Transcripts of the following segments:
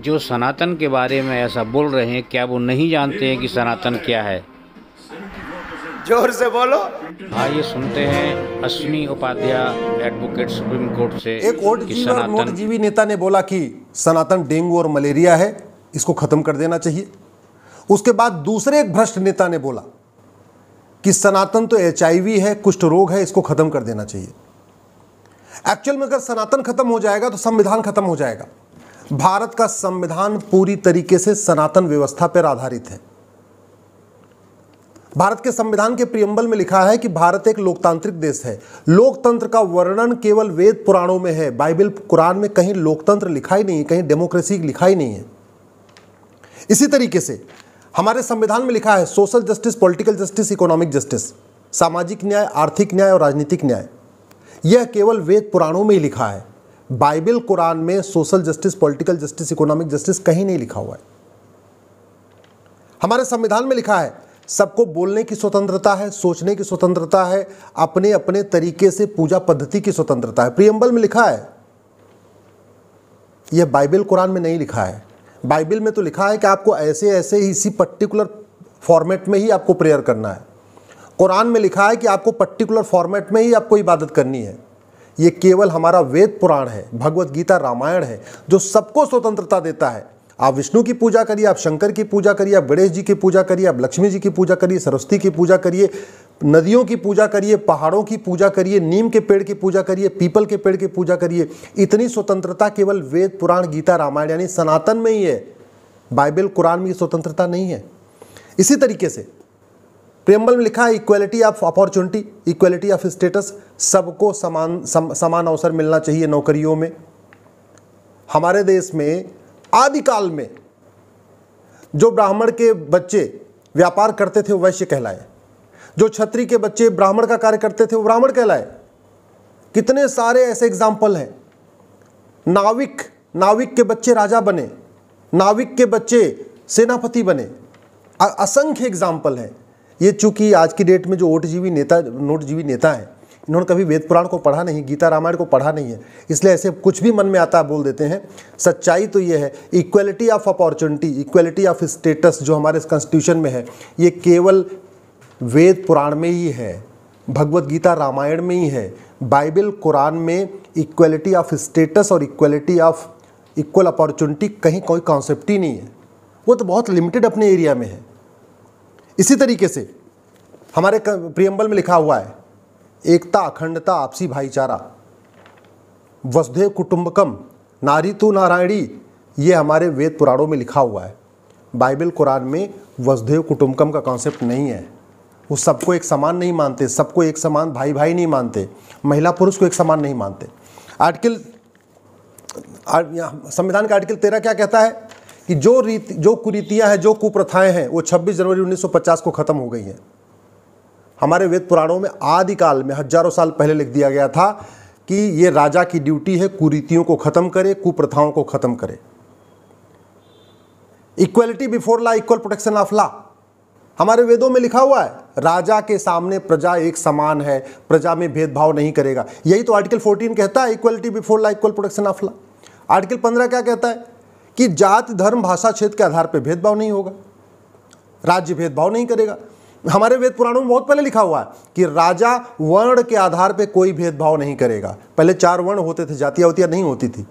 जो सनातन के बारे में ऐसा बोल रहे हैं क्या वो नहीं जानते हैं कि सनातन क्या है जोर से बोलो आइए हाँ, सुनते हैं Ashwini Upadhyay advocate supreme court से एक वोट जीवी नेता ने बोला कि सनातन डेंगू और मलेरिया है इसको खत्म कर देना चाहिए उसके बाद दूसरे एक भ्रष्ट नेता ने बोला कि सनातन तो एच है कुष्ठ रोग है इसको खत्म कर देना चाहिए एक्चुअल में अगर सनातन खत्म हो जाएगा तो संविधान खत्म हो जाएगा भारत का संविधान पूरी तरीके से सनातन व्यवस्था पर आधारित है भारत के संविधान के प्रियम्बल में लिखा है कि भारत एक लोकतांत्रिक देश है लोकतंत्र का वर्णन केवल वेद पुराणों में है बाइबल कुरान में कहीं लोकतंत्र लिखा ही नहीं है कहीं डेमोक्रेसी लिखा ही नहीं है इसी तरीके से हमारे संविधान में लिखा है social justice political justice economic justice सामाजिक न्याय आर्थिक न्याय और राजनीतिक न्याय यह केवल वेद पुराणों में ही लिखा है बाइबल कुरान में social justice political justice economic justice कहीं नहीं लिखा हुआ है हमारे संविधान में लिखा है सबको बोलने की स्वतंत्रता है सोचने की स्वतंत्रता है अपने अपने तरीके से पूजा पद्धति की स्वतंत्रता है प्रियम्बल में लिखा है यह बाइबल कुरान में नहीं लिखा है बाइबल में तो लिखा है कि आपको ऐसे ऐसे ही इसी पर्टिकुलर फॉर्मेट में ही आपको प्रेयर करना है कुरान में लिखा है कि आपको पर्टिकुलर फॉर्मेट में ही आपको इबादत करनी है ये केवल हमारा वेद पुराण है भगवत गीता रामायण है जो सबको स्वतंत्रता देता है आप विष्णु की पूजा करिए आप शंकर की पूजा करिए आप गणेश जी की पूजा करिए आप लक्ष्मी जी की पूजा करिए सरस्वती की पूजा करिए नदियों की पूजा करिए पहाड़ों की पूजा करिए नीम के पेड़ की पूजा करिए पीपल के पेड़ की पूजा करिए इतनी स्वतंत्रता केवल वेद पुराण गीता रामायण यानी सनातन में ही है बाइबल कुरान में ये स्वतंत्रता नहीं है इसी तरीके से प्रियम्बल में लिखा है equality of opportunity equality of status सबको समान सम, समान अवसर मिलना चाहिए नौकरियों में हमारे देश में आदिकाल में जो ब्राह्मण के बच्चे व्यापार करते थे वो वैश्य कहलाए जो छत्री के बच्चे ब्राह्मण का कार्य करते थे वो ब्राह्मण कहलाए कितने सारे ऐसे एग्जाम्पल हैं नाविक नाविक के बच्चे राजा बने नाविक के बच्चे सेनापति बने असंख्य एग्जाम्पल हैं ये चूँकि आज की डेट में जो ओट जीवी नेता नोट जीवी नेता हैं इन्होंने कभी वेद पुराण को पढ़ा नहीं गीता रामायण को पढ़ा नहीं है इसलिए ऐसे कुछ भी मन में आता है बोल देते हैं सच्चाई तो ये है equality of opportunity equality of status जो हमारे इस कॉन्स्टिट्यूशन में है ये केवल वेद पुराण में ही है भगवत गीता रामायण में ही है बाइबल कुरान में इक्वलिटी ऑफ स्टेटस और इक्वलिटी ऑफ इक्वल अपॉर्चुनिटी कहीं कोई कॉन्सेप्ट ही नहीं है वो तो बहुत लिमिटेड अपने एरिया में है इसी तरीके से हमारे प्रियम्बल में लिखा हुआ है एकता अखंडता आपसी भाईचारा वसुदेव कुटुंबकम नारी तो नारायणी ये हमारे वेद पुराणों में लिखा हुआ है बाइबल कुरान में वसुदेव कुटुंबकम का कॉन्सेप्ट नहीं है वो सबको एक समान नहीं मानते सबको एक समान भाई भाई नहीं मानते महिला पुरुष को एक समान नहीं मानते आर्टिकल संविधान का आर्टिकल तेरह क्या कहता है कि जो रीति जो कुरीतियाँ हैं जो कुप्रथाएं हैं वो 26 जनवरी 1950 को ख़त्म हो गई हैं हमारे वेद पुराणों में आदिकाल में हजारों साल पहले लिख दिया गया था कि ये राजा की ड्यूटी है कुरीतियों को ख़त्म करे कुप्रथाओं को ख़त्म करे equality before law equal protection of law हमारे वेदों में लिखा हुआ है राजा के सामने प्रजा एक समान है प्रजा में भेदभाव नहीं करेगा यही तो आर्टिकल 14 कहता है equality before law equal protection of law article 15 क्या कहता है कि जाति धर्म भाषा क्षेत्र के आधार पर भेदभाव नहीं होगा राज्य भेदभाव नहीं करेगा हमारे वेद पुराणों में बहुत पहले लिखा हुआ है कि राजा वर्ण के आधार पर कोई भेदभाव नहीं करेगा पहले चार वर्ण होते थे जातियाँ होतियाँ नहीं होती थी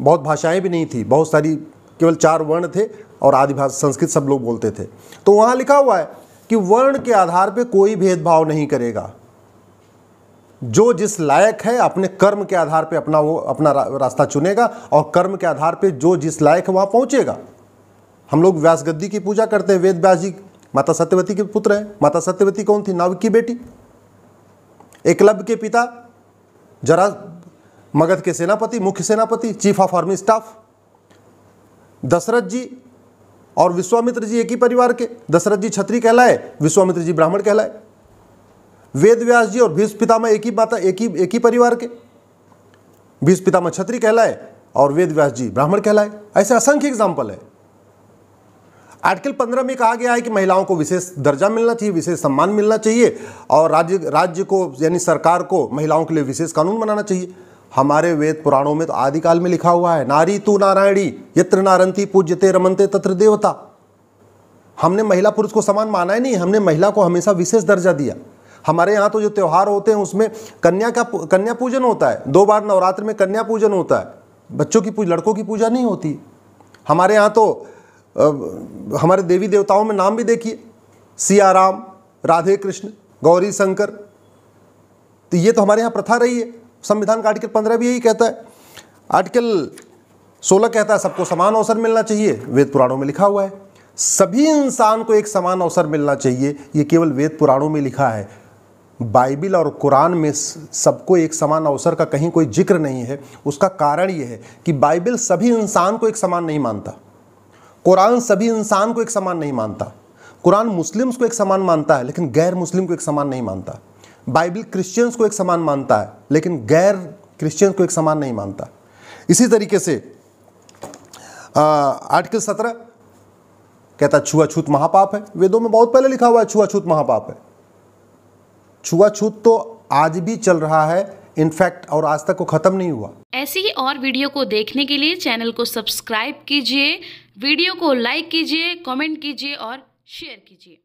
बहुत भाषाएं भी नहीं थी बहुत सारी केवल चार वर्ण थे और आदि भाषा संस्कृत सब लोग बोलते थे तो वहाँ लिखा हुआ है कि वर्ण के आधार पर कोई भेदभाव नहीं करेगा जो जिस लायक है अपने कर्म के आधार पे अपना वो अपना रा, रास्ता चुनेगा और कर्म के आधार पे जो जिस लायक है वहाँ पहुँचेगा हम लोग व्यास गद्दी की पूजा करते हैं वेद व्यास जी माता सत्यवती के पुत्र हैं माता सत्यवती कौन थी नव की बेटी एकलव्य के पिता जरा मगध के सेनापति मुख्य सेनापति chief of army staff Dashrath ji और विश्वामित्र जी एक ही परिवार के दशरथ जी छत्री कहलाए विश्वामित्र जी ब्राह्मण कहलाए वेद व्यास जी और भीष्म पितामह एक ही माता एक ही एक ही परिवार के भीष्म पितामह छत्री कहलाए और वेद व्यास जी ब्राह्मण कहलाए ऐसे असंख्य एग्जाम्पल है आर्टिकल पंद्रह में कहा गया है कि महिलाओं को विशेष दर्जा मिलना चाहिए विशेष सम्मान मिलना चाहिए और राज्य राज्य को यानी सरकार को महिलाओं के लिए विशेष कानून बनाना चाहिए हमारे वेद पुराणों में तो आदिकाल में लिखा हुआ है नारी तू नारायणी यत्र नारंती पूज्यते रमनते तत्र देवता हमने महिला पुरुष को समान माना ही नहीं हमने महिला को हमेशा विशेष दर्जा दिया हमारे यहाँ तो जो त्यौहार होते हैं उसमें कन्या का कन्या पूजन होता है दो बार नवरात्र में कन्या पूजन होता है बच्चों की पूजा लड़कों की पूजा नहीं होती हमारे यहाँ तो हमारे देवी देवताओं में नाम भी देखिए सिया राम राधे कृष्ण गौरी शंकर तो ये तो हमारे यहाँ प्रथा रही है संविधान का आर्टिकल पंद्रह भी यही कहता है आर्टिकल सोलह कहता है सबको समान अवसर मिलना चाहिए वेद पुराणों में लिखा हुआ है सभी इंसान को एक समान अवसर मिलना चाहिए ये केवल वेद पुराणों में लिखा है बाइबिल और कुरान में सबको एक समान अवसर का कहीं कोई जिक्र नहीं है उसका कारण यह है कि बाइबिल सभी इंसान को एक समान नहीं मानता कुरान सभी इंसान को एक समान नहीं मानता कुरान मुस्लिम्स को एक समान मानता है लेकिन गैर मुस्लिम को एक समान नहीं मानता बाइबिल क्रिश्चियंस को एक समान मानता है लेकिन गैर क्रिश्चियंस को एक समान नहीं मानता इसी तरीके से आर्टिकल सत्रह कहता छुआछूत महापाप है वेदों में बहुत पहले लिखा हुआ है छुआछूत महापाप है छुआछूत तो आज भी चल रहा है इनफैक्ट और आज तक वो खत्म नहीं हुआ ऐसी ही और वीडियो को देखने के लिए चैनल को सब्सक्राइब कीजिए वीडियो को लाइक कीजिए कमेंट कीजिए और शेयर कीजिए